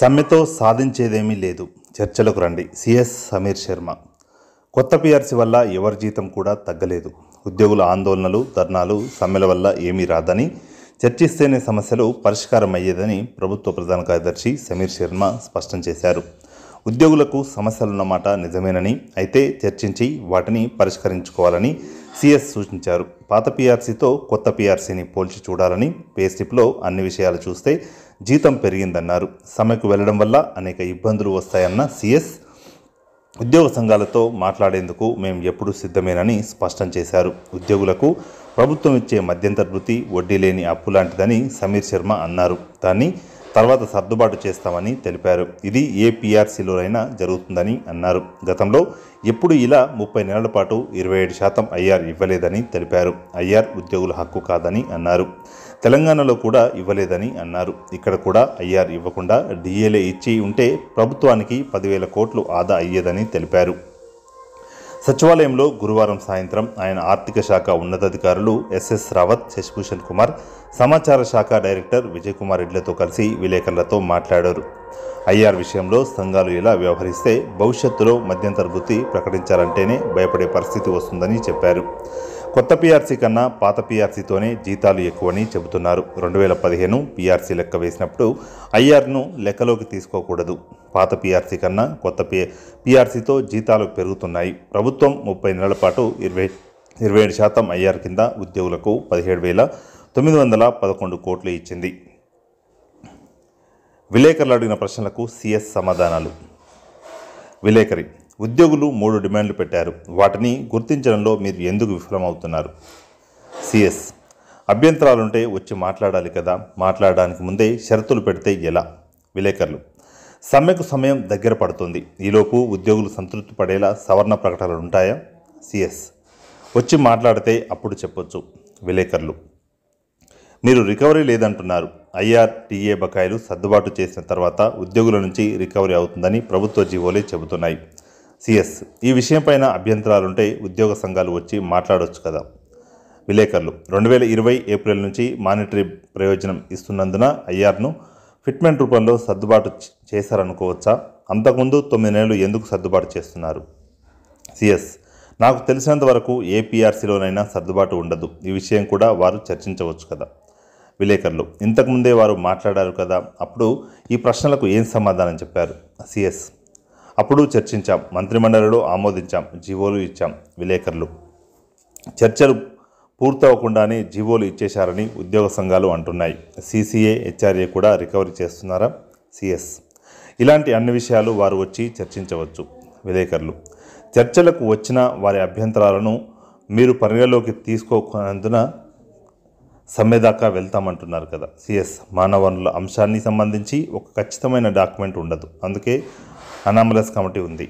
సమ్మెతో సాధించేదేమీ లేదు చర్చలకు రండి సిఎస్ సమీర్ శర్మ కొత్త పిఆర్సీ వల్ల ఎవరి జీతం కూడా తగ్గలేదు ఉద్యోగుల ఆందోళనలు ధర్నాలు సమ్మెల వల్ల ఏమీ రాదని చర్చిస్తేనే సమస్యలు పరిష్కారం అయ్యేదని ప్రభుత్వ ప్రధాన కార్యదర్శి సమీర్ శర్మ స్పష్టం చేశారు ఉద్యోగులకు సమస్యలున్నమాట నిజమేనని అయితే చర్చించి వాటిని పరిష్కరించుకోవాలని సిఎస్ సూచించారు పాత పీఆర్సీతో కొత్త పీఆర్సీని పోల్చి చూడాలని పేస్టిప్లో అన్ని విషయాలు చూస్తే జీతం పెరిగిందన్నారు సమ్మెకు వెళ్లడం వల్ల అనేక ఇబ్బందులు వస్తాయన్న సిఎస్ ఉద్యోగ సంఘాలతో మాట్లాడేందుకు మేము ఎప్పుడూ సిద్ధమేనని స్పష్టం చేశారు ఉద్యోగులకు ప్రభుత్వం ఇచ్చే మధ్యంతర వృత్తి వడ్డీ లేని అప్పు లాంటిదని సమీర్ శర్మ అన్నారు దాన్ని తర్వాత సర్దుబాటు చేస్తామని తెలిపారు ఇది ఏ పీఆర్సీలోనైనా జరుగుతుందని అన్నారు గతంలో ఎప్పుడు ఇలా ముప్పై నెలల పాటు ఇరవై ఏడు శాతం ఐఆర్ ఇవ్వలేదని తెలిపారు ఐఆర్ ఉద్యోగుల హక్కు కాదని అన్నారు తెలంగాణలో కూడా ఇవ్వలేదని అన్నారు ఇక్కడ కూడా ఐఆర్ ఇవ్వకుండా డిఏలే ఇచ్చి ఉంటే ప్రభుత్వానికి పదివేల కోట్లు ఆదా అయ్యేదని తెలిపారు సచివాలయంలో గురువారం సాయంత్రం ఆయన ఆర్థిక శాఖ ఉన్నతాధికారులు ఎస్ఎస్ రావత్ శశిభూషణ్ కుమార్ సమాచార శాఖ డైరెక్టర్ విజయకుమార్ రెడ్డిలతో కలిసి విలేకరులతో మాట్లాడారు ఐఆర్ విషయంలో సంఘాలు ఇలా వ్యవహరిస్తే భవిష్యత్తులో మధ్యంతర వృత్తి ప్రకటించాలంటేనే భయపడే పరిస్థితి వస్తుందని చెప్పారు కొత్త పీఆర్సీ కన్నా పాత పీఆర్సీతోనే జీతాలు ఎక్కువని చెబుతున్నారు రెండు వేల పదిహేను పీఆర్సీ లెక్క వేసినప్పుడు ఐఆర్ను లెక్కలోకి తీసుకోకూడదు పాత పీఆర్సీ కన్నా కొత్త పీ పీఆర్సీతో జీతాలు పెరుగుతున్నాయి ప్రభుత్వం ముప్పై నెలల పాటు ఇరవై ఇరవై ఏడు శాతం ఐఆర్ కింద ఉద్యోగులకు పదిహేడు వేల తొమ్మిది వందల పదకొండు కోట్లు ఇచ్చింది విలేకరులు అడిగిన ప్రశ్నలకు సిఎస్ సమాధానాలు విలేకరి ఉద్యోగులు మూడు డిమాండ్లు పెట్టారు వాటిని గుర్తించడంలో మీరు ఎందుకు విఫలమవుతున్నారు సిఎస్ అభ్యంతరాలుంటే వచ్చి మాట్లాడాలి కదా మాట్లాడడానికి ముందే షరతులు పెడితే ఎలా విలేకరులు సమ్మెకు సమయం దగ్గర పడుతుంది ఈలోపు ఉద్యోగులు సంతృప్తి పడేలా సవరణ ప్రకటనలు ఉంటాయా సిఎస్ వచ్చి మాట్లాడితే అప్పుడు చెప్పొచ్చు విలేకరులు మీరు రికవరీ లేదంటున్నారు ఐఆర్టీఏ బకాయిలు సర్దుబాటు చేసిన తర్వాత ఉద్యోగుల నుంచి రికవరీ అవుతుందని ప్రభుత్వ జీవోలే చెబుతున్నాయి సిఎస్ ఈ విషయంపైన అభ్యంతరాలుంటే ఉద్యోగ సంఘాలు వచ్చి మాట్లాడవచ్చు కదా విలేకరులు రెండు వేల ఇరవై ఏప్రిల్ నుంచి మానిటరీ ప్రయోజనం ఇస్తున్నందున ఐఆర్ను ఫిట్మెంట్ రూపంలో సర్దుబాటు చేశారనుకోవచ్చా అంతకుముందు తొమ్మిది నెలలు ఎందుకు సర్దుబాటు చేస్తున్నారు సిఎస్ నాకు తెలిసినంత వరకు ఏపీఆర్సీలోనైనా సర్దుబాటు ఉండదు ఈ విషయం కూడా వారు చర్చించవచ్చు కదా విలేకరులు ఇంతకుముందే వారు మాట్లాడారు కదా అప్పుడు ఈ ప్రశ్నలకు ఏం సమాధానం చెప్పారు సిఎస్ అప్పుడు చర్చించాం మంత్రిమండలిలో ఆమోదించాం జీవోలు ఇచ్చాం విలేకరులు చర్చలు పూర్తవకుండానే జీవోలు ఇచ్చేశారని ఉద్యోగ సంఘాలు అంటున్నాయి సీసీఏ హెచ్ఆర్ఏ కూడా రికవరీ చేస్తున్నారా సిఎస్ ఇలాంటి అన్ని విషయాలు వారు వచ్చి చర్చించవచ్చు విలేకరులు చర్చలకు వచ్చిన వారి అభ్యంతరాలను మీరు పరిగణలోకి తీసుకోనందున సమ్మె దాకా వెళ్తామంటున్నారు కదా సిఎస్ మానవ వనరుల అంశాన్ని సంబంధించి ఒక ఖచ్చితమైన డాక్యుమెంట్ ఉండదు అందుకే అనామలస్ కమిటీ ఉంది